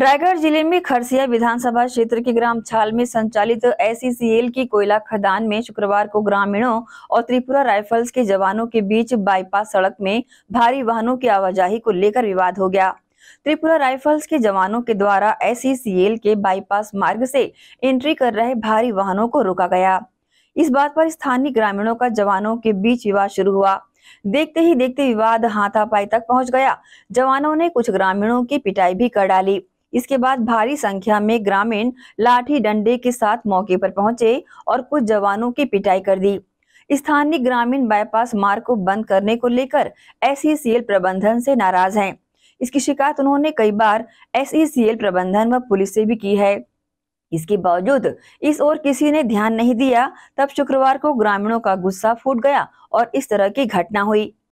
रायगढ़ जिले में खरसिया विधानसभा क्षेत्र के ग्राम छाल में संचालित एसईसीएल की कोयला खदान में शुक्रवार को ग्रामीणों और त्रिपुरा राइफल्स के जवानों के बीच बाईपास सड़क में भारी वाहनों की आवाजाही को लेकर विवाद हो गया त्रिपुरा राइफल्स के जवानों के द्वारा एसईसीएल के बाईपास मार्ग से एंट्री कर रहे भारी वाहनों को रोका गया इस बात पर स्थानीय ग्रामीणों का जवानों के बीच विवाद शुरू हुआ देखते ही देखते विवाद हाथापाई तक पहुंच गया जवानों ने कुछ ग्रामीणों की पिटाई भी कर डाली इसके बाद भारी संख्या में ग्रामीण लाठी डंडे के साथ मौके पर पहुंचे और कुछ जवानों की पिटाई कर दी स्थानीय ग्रामीण बाईपास मार्ग को बंद करने को लेकर एसईसीएल प्रबंधन से नाराज हैं। इसकी शिकायत उन्होंने कई बार एसईसीएल प्रबंधन व पुलिस से भी की है इसके बावजूद इस ओर किसी ने ध्यान नहीं दिया तब शुक्रवार को ग्रामीणों का गुस्सा फूट गया और इस तरह की घटना हुई